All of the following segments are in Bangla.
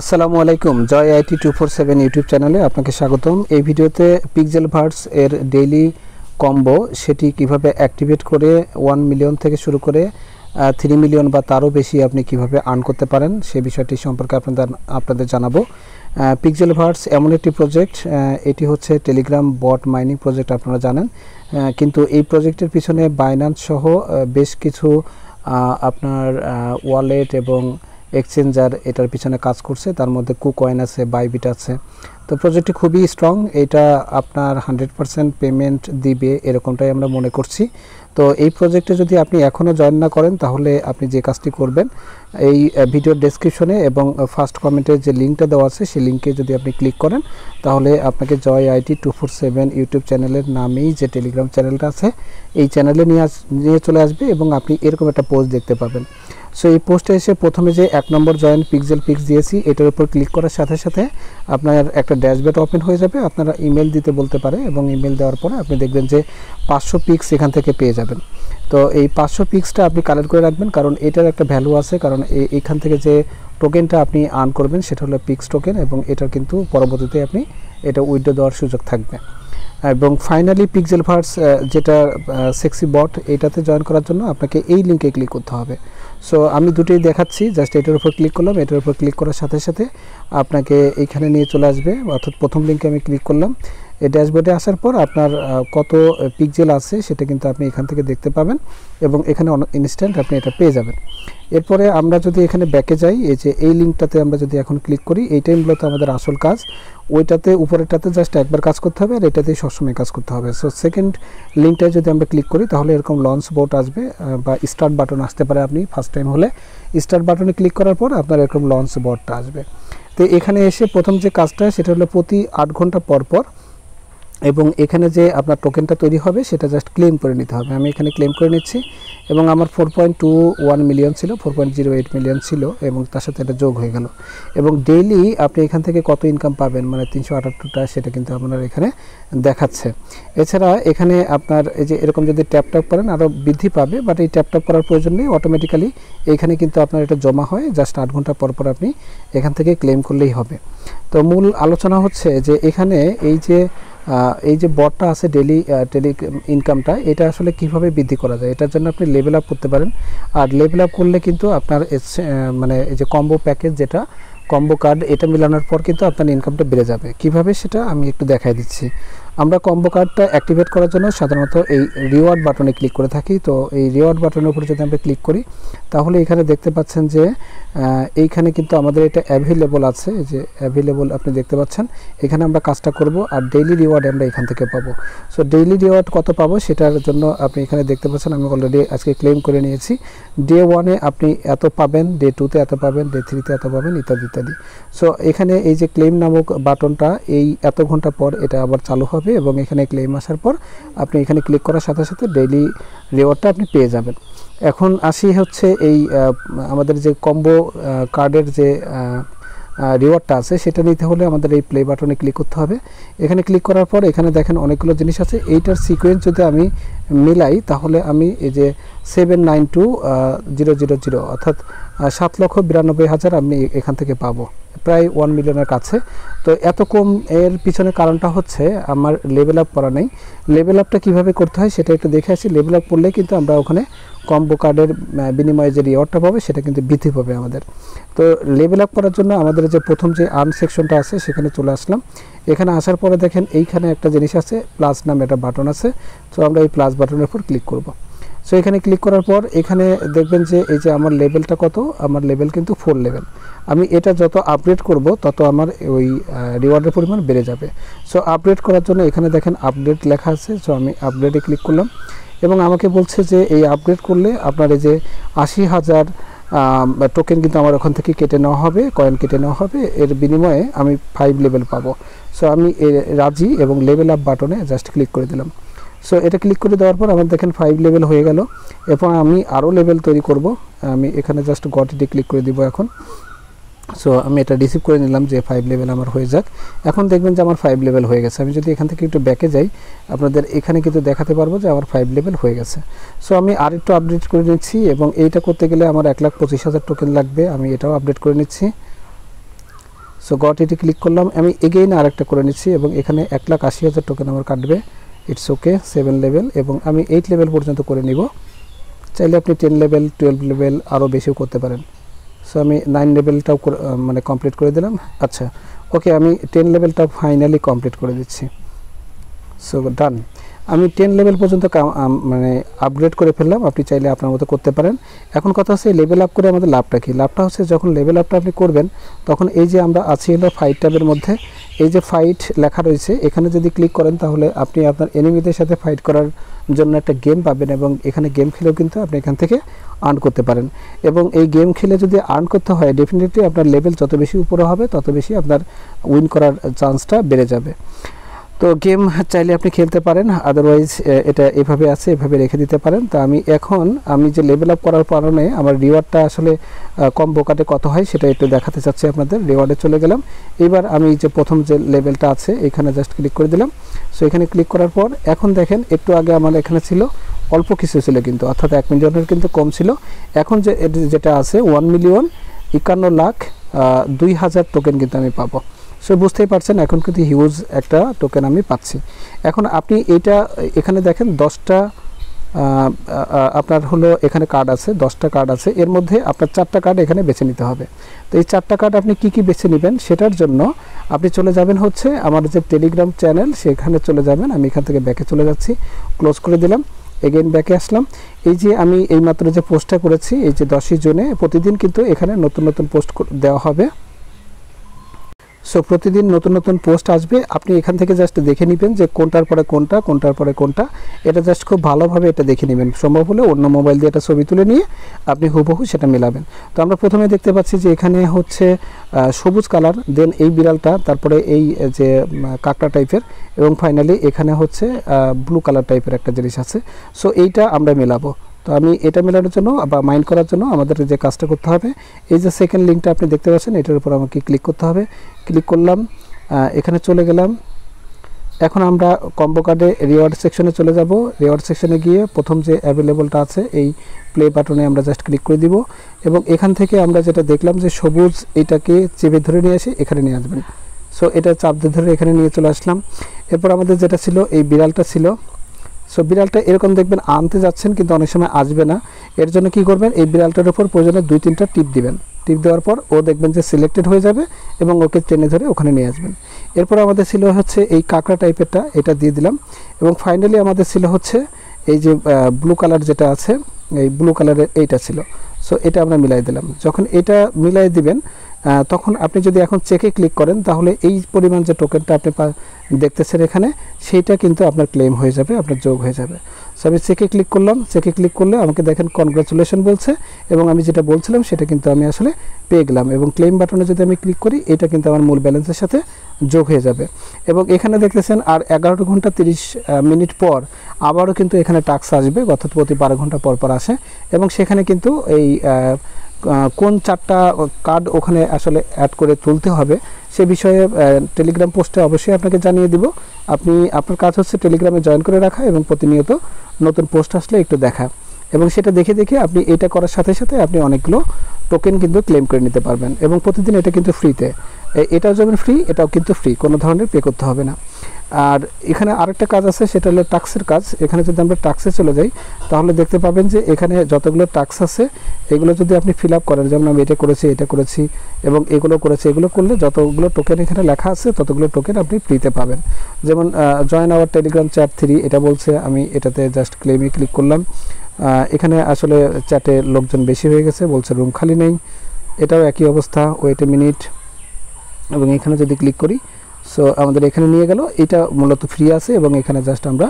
আসসালামু আলাইকুম Joy IT two four seven YouTube চ্যানেলে আপনাকে স্বাগতম এই ভিডিওতে পিকজেল ভার্স এর ডেইলি কম্বো সেটি কিভাবে অ্যাক্টিভেট করে ওয়ান মিলিয়ন থেকে শুরু করে থ্রি মিলিয়ন বা তারও বেশি আপনি কিভাবে আর্ন করতে পারেন সে বিষয়টি সম্পর্কে আপনাদের আপনাদের জানাবো পিকজেল ভার্স এমন একটি প্রজেক্ট এটি হচ্ছে টেলিগ্রাম বট মাইনিং প্রজেক্ট আপনারা জানেন কিন্তু এই প্রজেক্টের পিছনে বাইনান্স সহ বেশ কিছু আপনার ওয়ালেট এবং এক্সচেঞ্জার এটার পিছনে কাজ করছে তার মধ্যে কুকয়েন আছে বাইবিট আছে তো প্রজেক্টটি খুবই স্ট্রং এটা আপনার হান্ড্রেড পেমেন্ট দিবে এরকমটাই আমরা মনে করছি তো এই প্রজেক্টে যদি আপনি এখনও জয়েন না করেন তাহলে আপনি যে কাজটি করবেন এই ভিডিওর ডেসক্রিপশনে এবং ফার্স্ট কমেন্টের যে লিঙ্কটা দেওয়া আছে সেই লিঙ্কে যদি আপনি ক্লিক করেন তাহলে আপনাকে Joy IT two four seven YouTube চ্যানেলের নামেই যে টেলিগ্রাম চ্যানেলটা আছে এই চ্যানেলে নিয়ে নিয়ে চলে আসবে এবং আপনি এরকম একটা পোস্ট দেখতে পাবেন সো এই পোস্টে এসে প্রথমে যে এক নম্বর জয়েন্ট পিক্সেল পিক্স দিয়েছি এটার উপর ক্লিক করার সাথে সাথে আপনার একটা ড্যাশবোর্ড ওপেন হয়ে যাবে আপনারা ইমেল দিতে বলতে পারে এবং ইমেল দেওয়ার পরে আপনি দেখবেন যে পাঁচশো পিক্স এখান থেকে পেয়ে যাবেন যাবেন তো এই পাঁচশো পিক্সটা আপনি কালেক্ট করে রাখবেন কারণ এটার একটা ভ্যালু আছে কারণ এইখান থেকে যে টোকেনটা আপনি আর্ন করবেন সেটা হলো পিক্স টোকেন এবং এটার কিন্তু পরবর্তীতে আপনি এটা উইডো দেওয়ার সুযোগ থাকবে এবং ফাইনালি পিকজেল ভার্স যেটা সেক্সি বট এটাতে জয়েন করার জন্য আপনাকে এই লিঙ্কে ক্লিক করতে হবে সো আমি দুটোই দেখাচ্ছি জাস্ট এটার উপর ক্লিক করলাম এটার উপর ক্লিক করার সাথে সাথে আপনাকে এইখানে নিয়ে চলে আসবে অর্থাৎ প্রথম লিঙ্কে আমি ক্লিক করলাম এই ড্যাশবোর্ডে আসার পর আপনার কত পিকজেল আছে সেটা কিন্তু আপনি এখান থেকে দেখতে পাবেন এবং এখানে ইনস্ট্যান্ট আপনি এটা পেয়ে যাবেন এরপরে আমরা যদি এখানে ব্যাকে যাই এই যে এই লিঙ্কটাতে আমরা যদি এখন ক্লিক করি এইটাই মূলত আমাদের আসল কাজ ওইটাতে উপরেরটাতে জাস্ট একবার কাজ করতে হবে আর এটাতেই সবসময় কাজ করতে হবে সো সেকেন্ড লিঙ্কটায় যদি আমরা ক্লিক করি তাহলে এরকম লঞ্চ বোর্ড আসবে বা স্টার্ট বাটন আসতে পারে আপনি ফার্স্ট টাইম হলে স্টার্ট বাটনে ক্লিক করার পর আপনার এরকম লঞ্চ বোর্ডটা আসবে তো এখানে এসে প্রথম যে কাজটা সেটা হলো প্রতি আট ঘন্টা পর পর এবং এখানে যে আপনার টোকেনটা তৈরি হবে সেটা জাস্ট ক্লেম করে নিতে হবে আমি এখানে ক্লেম করে নিচ্ছি এবং আমার four point two one million ছিল four point zero eight million ছিল এবং তার সাথে এটা যোগ হয়ে গেল এবং ডেইলি আপনি এখান থেকে কত ইনকাম পাবেন মানে তিনশো আটাত্তরটা সেটা কিন্তু আপনার এখানে দেখাচ্ছে এছাড়া এখানে আপনার এই যে এরকম যদি ট্যাপটপ করেন আরও বৃদ্ধি পাবে বাট এই ট্যাপটপ করার প্রয়োজন নেই অটোমেটিক্যালি এখানে কিন্তু আপনার এটা জমা হয় জাস্ট আট ঘন্টা পর পর আপনি এখান থেকে ক্লেম করলেই হবে তো মূল আলোচনা হচ্ছে যে এখানে এই যে এই যে বটটা আছে ডেলি ডেলি ইনকামটা এটা আসলে কিভাবে বৃদ্ধি করা যায় এটার জন্য আপনি লেভেল আপ করতে পারেন আর লেভেল আপ করলে কিন্তু আপনার মানে এই যে কম্বো প্যাকেজ যেটা কম্বো কার্ড এটা মিলানোর পর কিন্তু আপনার ইনকামটা বেড়ে যাবে কিভাবে সেটা আমি একটু দেখাই দিচ্ছি আমরা কম্বো কার্ডটা অ্যাক্টিভেট করার জন্য সাধারণত এই রিওয়ার্ড বাটনে ক্লিক করে থাকি তো এই রিওয়ার্ড বাটনের উপরে যদি আমরা ক্লিক করি তাহলে এখানে দেখতে পাচ্ছেন যে এইখানে কিন্তু আমাদের এটা অ্যাভেলেবল আছে যে অ্যাভেলেবল আপনি দেখতে পাচ্ছেন এখানে আমরা কাজটা করব আর ডেইলি রিওয়ার্ড আমরা এখান থেকে পাবো সো ডেইলি রিওয়ার্ড কত পাবো সেটার জন্য আপনি এখানে দেখতে পাচ্ছেন আমি অলরেডি আজকে ক্লেম করে নিয়েছি ডে ওয়ানে আপনি এত পাবেন ডে টুতে এত পাবেন ডে থ্রিতে এত পাবেন ইত্যাদি ইত্যাদি সো এখানে এই যে ক্লেম নামক বাটনটা এই এত ঘন্টা পর এটা আবার চালু হবে হবে এবং এখানে ক্লেম আসার পর আপনি এখানে ক্লিক করার সাথে সাথে ডেইলি রিওয়ার্ডটা আপনি পেয়ে যাবেন এখন আসি হচ্ছে এই আমাদের যে কম্বো কার্ডের যে রিওয়ার্ডটা আছে সেটা নিতে হলে আমাদের এই প্লে বাটনে ক্লিক করতে হবে এখানে ক্লিক করার পর এখানে দেখেন অনেকগুলো জিনিস আছে এইটার সিকোয়েন্স যদি আমি মিলাই তাহলে আমি এই যে seven nine two zero zero zero অর্থাৎ সাত লক্ষ বিরানব্বই হাজার আমি এখান থেকে পাবো প্রায় ওয়ান মিলিয়নের কাছে তো এত কম এর পিছনে কারণটা হচ্ছে আমার লেভেল আপ করা নেই লেভেল আপটা কীভাবে করতে হয় সেটা একটু দেখে আসি লেভেল আপ করলে কিন্তু আমরা ওখানে কম্বো কার্ডের বিনিময়ে যে রিওয়ার্ডটা পাবে সেটা কিন্তু বৃদ্ধি পাবে আমাদের তো লেভেল আপ করার জন্য আমাদের যে প্রথম যে আর্ন সেকশনটা আছে সেখানে চলে আসলাম এখানে আসার পরে দেখেন এইখানে একটা জিনিস আছে প্লাস নামে একটা বাটন আছে তো আমরা এই প্লাস বাটনের উপর ক্লিক করব সো এখানে ক্লিক করার পর এখানে দেখবেন যে এই যে আমার লেভেলটা কত আমার লেভেল কিন্তু ফোর লেভেল আমি এটা যত আপডেট করব তত আমার ওই রিওয়ার্ডের পরিমাণ বেড়ে যাবে সো আপডেট করার জন্য এখানে দেখেন আপডেট লেখা আছে সো আমি আপডেটে ক্লিক করলাম এবং আমাকে বলছে যে এই আপডেট করলে আপনার এই যে আশি হাজার টোকেন কিন্তু আমার ওখান থেকে কেটে নেওয়া হবে কয়েন কেটে নেওয়া হবে এর বিনিময়ে আমি ফাইভ লেভেল পাবো সো আমি রাজি এবং লেভেল আপ বাটনে জাস্ট ক্লিক করে দিলাম সো এটা ক্লিক করে দেওয়ার পর আমার দেখেন ফাইভ লেভেল হয়ে গেল এরপর আমি আরও লেভেল তৈরি করব আমি এখানে জাস্ট গটিতে ক্লিক করে দিব এখন সো আমি এটা রিসিভ করে নিলাম যে ফাইভ লেভেল আমার হয়ে যাক এখন দেখবেন যে আমার ফাইভ লেভেল হয়ে গেছে আমি যদি এখান থেকে একটু ব্যাকে যাই আপনাদের এখানে কিন্তু দেখাতে পারবো যে আমার ফাইভ লেভেল হয়ে গেছে সো আমি একটু আপডেট করে নিচ্ছি এবং এইটা করতে গেলে আমার এক লাখ পঁচিশ হাজার টোকেন লাগবে আমি এটাও আপডেট করে নিচ্ছি সো গট এটি ক্লিক করলাম আমি এগেইন আরেকটা করে নিচ্ছি এবং এখানে এক লাখ আশি হাজার টোকেন আমার কাটবে ইটস ওকে সেভেন লেভেল এবং আমি এইট লেভেল পর্যন্ত করে নিব চাইলে আপনি টেন লেভেল টুয়েলভ লেভেল আরও বেশিও করতে পারেন সো আমি নাইন লেভেলটাও মানে কমপ্লিট করে দিলাম আচ্ছা ওকে আমি টেন লেভেলটাও ফাইনালি কমপ্লিট করে দিচ্ছি সো ডান আমি টেন লেভেল পর্যন্ত মানে আপগ্রেড করে ফেললাম আপনি চাইলে আপনার মতো করতে পারেন এখন কথা হচ্ছে লেভেল আপ করে আমাদের লাভটা কী লাভটা হচ্ছে যখন লেভেল আপটা আপনি করবেন তখন এই যে আমরা আছি হলো ফাইট ট্যাবের মধ্যে এই যে ফাইট লেখা রয়েছে এখানে যদি ক্লিক করেন তাহলে আপনি আপনার এনিমিদের সাথে ফাইট করার জন্য একটা গেম পাবেন এবং এখানে গেম খেলেও কিন্তু আপনি এখান থেকে আর্ন করতে পারেন এবং এই গেম খেলে যদি আর্ন করতে হয় ডেফিনেটলি আপনার লেভেল যত বেশি উপরে হবে তত বেশি আপনার উইন করার চান্সটা বেড়ে যাবে তো গেম চাইলে আপনি খেলতে পারেন আদারওয়াইজ এটা এভাবে আছে এভাবে রেখে দিতে পারেন তো আমি এখন আমি যে লেভেল আপ করার কারণে আমার রিওয়ার্ডটা আসলে কম বোকাটে কত হয় সেটা একটু দেখাতে চাচ্ছি আপনাদের রিওয়ার্ডে চলে গেলাম এবার আমি যে প্রথম যে লেভেলটা আছে এখানে জাস্ট ক্লিক করে দিলাম সো এখানে ক্লিক করার পর এখন দেখেন একটু আগে আমার এখানে ছিল অল্প কিছু ছিল কিন্তু অর্থাৎ এক মিলিয়নের কিন্তু কম ছিল এখন যে যেটা আছে ওয়ান মিলিয়ন একান্ন লাখ দুই হাজার টোকেন কিন্তু আমি পাবো সে বুঝতেই পারছেন এখন কিন্তু হিউজ একটা টোকেন আমি পাচ্ছি এখন আপনি এটা এখানে দেখেন দশটা আপনার হলো এখানে কার্ড আছে দশটা কার্ড আছে এর মধ্যে আপনার চারটা কার্ড এখানে বেছে নিতে হবে তো এই চারটা কার্ড আপনি কি কি বেছে নেবেন সেটার জন্য আপনি চলে যাবেন হচ্ছে আমার যে টেলিগ্রাম চ্যানেল সেখানে চলে যাবেন আমি এখান থেকে ব্যাকে চলে যাচ্ছি ক্লোজ করে দিলাম এগেন ব্যাকে আসলাম এই যে আমি এইমাত্র যে পোস্টটা করেছি এই যে দশই জুনে প্রতিদিন কিন্তু এখানে নতুন নতুন পোস্ট দেওয়া হবে সো প্রতিদিন নতুন নতুন পোস্ট আসবে আপনি এখান থেকে জাস্ট দেখে নেবেন যে কোনটার পরে কোনটা কোনটার পরে কোনটা এটা জাস্ট খুব ভালোভাবে এটা দেখে নেবেন সম্ভব হলে অন্য মোবাইল দিয়ে একটা ছবি তুলে নিয়ে আপনি হুবহু সেটা মেলাবেন তো আমরা প্রথমে দেখতে পাচ্ছি যে এখানে হচ্ছে সবুজ কালার দেন এই বিড়ালটা তারপরে এই যে কাঁকড়া টাইপের এবং ফাইনালি এখানে হচ্ছে ব্লু কালার টাইপের একটা জিনিস আছে সো এইটা আমরা মেলাবো তো আমি এটা মেলানোর জন্য বা মাইন্ড করার জন্য আমাদের যে কাজটা করতে হবে এই যে সেকেন্ড লিঙ্কটা আপনি দেখতে পাচ্ছেন এটার উপর আমাকে ক্লিক করতে হবে ক্লিক করলাম এখানে চলে গেলাম এখন আমরা কম্বো কার্ডে রিওয়ার্ড সেকশনে চলে যাব রিওয়ার্ড সেকশনে গিয়ে প্রথম যে অ্যাভেলেবলটা আছে এই প্লে বাটনে আমরা জাস্ট ক্লিক করে দিব এবং এখান থেকে আমরা যেটা দেখলাম যে সবুজ এটাকে চেপে ধরে নিয়ে আসি এখানে নিয়ে আসবেন সো এটা চাপ ধরে এখানে নিয়ে চলে আসলাম এরপর আমাদের যেটা ছিল এই বিড়ালটা ছিল সো বিড়ালটা এরকম দেখবেন আনতে যাচ্ছেন কিন্তু অনেক সময় আসবে না এর জন্য কি করবেন এই বিড়ালটার উপর প্রয়োজনে দুই তিনটা টিপ দিবেন টিপ দেওয়ার পর ও দেখবেন যে সিলেক্টেড হয়ে যাবে এবং ওকে টেনে ধরে ওখানে নিয়ে আসবেন এরপর আমাদের ছিল হচ্ছে এই কাঁকড়া টাইপেরটা এটা দিয়ে দিলাম এবং ফাইনালি আমাদের ছিল হচ্ছে এই যে ব্লু কালার যেটা আছে এই ব্লু কালারের এইটা ছিল সো এটা আমরা মিলাই দিলাম যখন এটা মিলাই দিবেন তখন আপনি যদি এখন চেকে ক্লিক করেন তাহলে এই পরিমাণ যে টোকেনটা আপনি দেখতেছেন এখানে সেইটা কিন্তু আপনার ক্লেম হয়ে যাবে আপনার যোগ হয়ে যাবে সো আমি চেকে ক্লিক করলাম চেকে ক্লিক করলে আমাকে দেখেন কনগ্রাচুলেশন বলছে এবং আমি যেটা বলছিলাম সেটা কিন্তু আমি আসলে পেয়ে গেলাম এবং ক্লেম বাটনে যদি আমি ক্লিক করি এটা কিন্তু আমার মূল ব্যালেন্সের সাথে যোগ হয়ে যাবে এবং এখানে দেখতেছেন আর এগারো ঘন্টা তিরিশ মিনিট পর আবারও কিন্তু এখানে টাক্স আসবে অর্থাৎ প্রতি বারো ঘন্টা পর পর আসে এবং সেখানে কিন্তু এই কোন চারটা কার্ড ওখানে আসলে অ্যাড করে তুলতে হবে সে বিষয়ে টেলিগ্রাম পোস্টে অবশ্যই আপনাকে জানিয়ে দিব আপনি আপনার কাজ হচ্ছে টেলিগ্রামে জয়েন করে রাখা এবং প্রতিনিয়ত নতুন পোস্ট আসলে একটু দেখা এবং সেটা দেখে দেখে আপনি এটা করার সাথে সাথে আপনি অনেকগুলো টোকেন কিন্তু ক্লেম করে নিতে পারবেন এবং প্রতিদিন এটা কিন্তু ফ্রিতে এটাও যেমন ফ্রি এটাও কিন্তু ফ্রি কোনো ধরনের পে করতে হবে না আর এখানে আরেকটা কাজ আছে সেটা হলো টাক্সের কাজ এখানে যদি আমরা টাক্সে চলে যাই তাহলে দেখতে পাবেন যে এখানে যতগুলো টাক্স আছে এগুলো যদি আপনি ফিল আপ করেন যেমন আমি এটা করেছি এটা করেছি এবং এগুলো করেছি এগুলো করলে যতগুলো টোকেন এখানে লেখা আছে ততগুলো টোকেন আপনি ফ্রিতে পাবেন যেমন join our Telegram chat three এটা বলছে আমি এটাতে জাস্ট ক্লেমে ক্লিক করলাম এখানে আসলে চ্যাটে লোকজন বেশি হয়ে গেছে বলছে রুম খালি নেই এটাও একই অবস্থা ওয়েট এ মিনিট এবং এখানে যদি ক্লিক করি সো আমাদের এখানে নিয়ে গেল এটা মূলত ফ্রি আছে এবং এখানে জাস্ট আমরা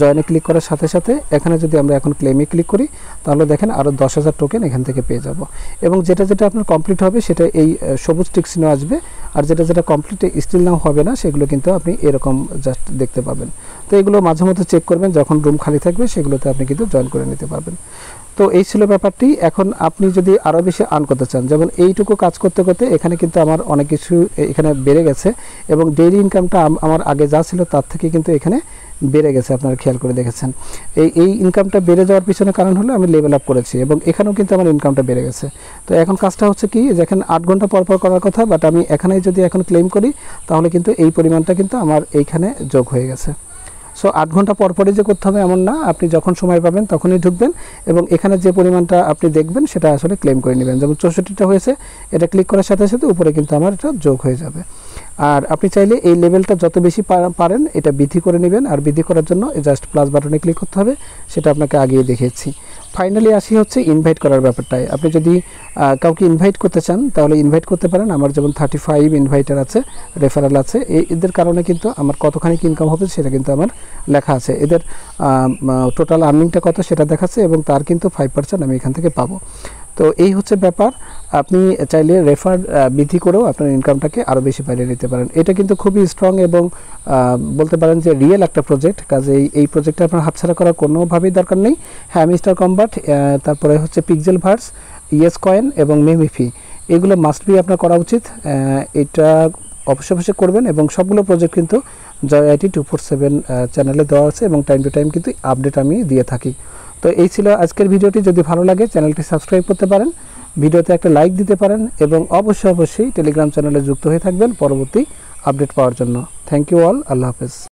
জয়নে ক্লিক করার সাথে সাথে এখানে যদি আমরা এখন ক্লেমে ক্লিক করি তাহলে দেখেন আরও দশ হাজার টোকেন এখান থেকে পেয়ে যাব এবং যেটা যেটা আপনার কমপ্লিট হবে সেটা এই সবুজ টিক্সিনও আসবে আর যেটা যেটা কমপ্লিট স্টিল নাও হবে না সেগুলো কিন্তু আপনি এরকম জাস্ট দেখতে পাবেন তো এগুলো মাঝে মধ্যে চেক করবেন যখন রুম খালি থাকবে সেগুলোতে আপনি কিন্তু জয়েন করে নিতে পারবেন তো এই ছিল ব্যাপারটি এখন আপনি যদি আরও বেশি আর্ন করতে চান যেমন এইটুকু কাজ করতে করতে এখানে কিন্তু আমার অনেক কিছু এখানে বেড়ে গেছে এবং ডেইলি ইনকামটা আমার আগে যা ছিল তার থেকে কিন্তু এখানে বেড়ে গেছে আপনারা খেয়াল করে দেখেছেন এই এই ইনকামটা বেড়ে যাওয়ার পিছনে কারণ হলো আমি লেভেল আপ করেছি এবং এখানেও কিন্তু আমার ইনকামটা বেড়ে গেছে তো এখন কাজটা হচ্ছে কি যে এখানে আট ঘন্টা পরপর করার কথা বাট আমি এখানে যদি এখন ক্লেম করি তাহলে কিন্তু এই পরিমাণটা কিন্তু আমার এইখানে যোগ হয়ে গেছে সো আট ঘন্টা পরপরে যে করতে হবে এমন না আপনি যখন সময় পাবেন তখনই ঢুকবেন এবং এখানে যে পরিমাণটা আপনি দেখবেন সেটা আসলে ক্লেম করে নেবেন যেমন চৌষট্টিটা হয়েছে এটা ক্লিক করার সাথে সাথে উপরে কিন্তু আমার এটা যোগ হয়ে যাবে আর আপনি চাইলে এই লেভেলটা যত বেশি পারেন এটা বৃদ্ধি করে নেবেন আর বৃদ্ধি করার জন্য জাস্ট প্লাস বাটনে ক্লিক করতে হবে সেটা আপনাকে আগিয়ে দেখিয়েছি ফাইনালি আসি হচ্ছে ইনভাইট করার ব্যাপারটায় আপনি যদি কাউকে ইনভাইট করতে চান তাহলে ইনভাইট করতে পারেন আমার যেমন থার্টি ফাইভ ইনভাইটার আছে রেফারেল আছে এদের কারণে কিন্তু আমার কতখানি ইনকাম হবে সেটা কিন্তু আমার লেখা আছে এদের টোটাল আর্নিংটা কত সেটা দেখাচ্ছে এবং তার কিন্তু ফাইভ পার্সেন্ট আমি এখান থেকে পাবো তো এই হচ্ছে ব্যাপার আপনি চাইলে রেফার বৃদ্ধি করেও আপনার ইনকামটাকে আরও বেশি বাড়িয়ে নিতে পারেন এটা কিন্তু খুবই স্ট্রং এবং বলতে পারেন যে রিয়েল একটা প্রজেক্ট কাজে এই প্রজেক্টটা আপনার হাতছাড়া করার কোনোভাবেই দরকার নেই হ্যাঁ মিস্টার কম্বার্ট তারপরে হচ্ছে পিকজেল ভার্স ইয়েস কয়েন এবং মেমিফি এগুলো মাস্ট বি আপনার করা উচিত এটা অবশ্য অবশ্যই করবেন এবং সবগুলো প্রজেক্ট কিন্তু Joy IT two four seven চ্যানেলে দেওয়া আছে এবং টাইম টু টাইম কিন্তু আপডেট আমি দিয়ে থাকি তো এই ছিল আজকের ভিডিওটি যদি ভালো লাগে চ্যানেলটি সাবস্ক্রাইব করতে পারেন ভিডিওতে একটা লাইক দিতে পারেন এবং অবশ্যই অবশ্যই টেলিগ্রাম চ্যানেলে যুক্ত হয়ে থাকবেন পরবর্তী আপডেট পাওয়ার জন্য থ্যাংক ইউ অল আল্লাহ হাফেজ